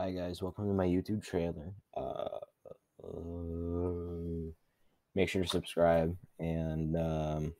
Hi guys, welcome to my YouTube trailer. Uh, uh, make sure to subscribe and um,